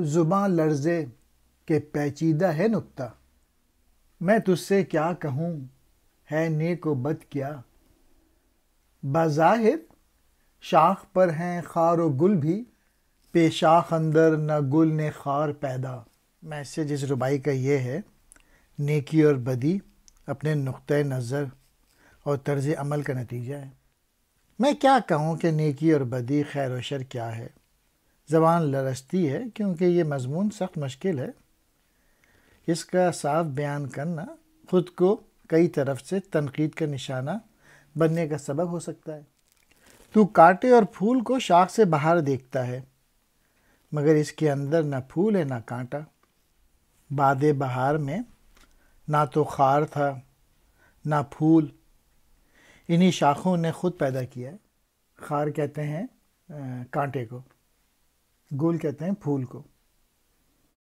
जुबान लर्जे के पैचीदा है नुक्ता मैं तुझसे क्या कहूँ है नेक व बद क्या बाहिर शाख पर हैं खार व गुल भी पेशाख अंदर न गुल ने खार पैदा मैसेज इस रुबाई का ये है नेकी और बदी अपने नुक़ नज़र और तर्ज अमल का नतीजा है मैं क्या कहूँ कि नेकी और बदी खैर व शर क्या है ज़बान लरसती है क्योंकि ये मजमून सख्त मुश्किल है इसका साफ बयान करना ख़ुद को कई तरफ से तनकीद का निशाना बनने का सबब हो सकता है तो कांटे और फूल को शाख से बाहर देखता है मगर इसके अंदर ना फूल है ना कांटा बाद बहार में ना तो खार था ना फूल इन्हीं शाखों ने खुद पैदा किया है खार कहते हैं कांटे को गुल कहते हैं फूल को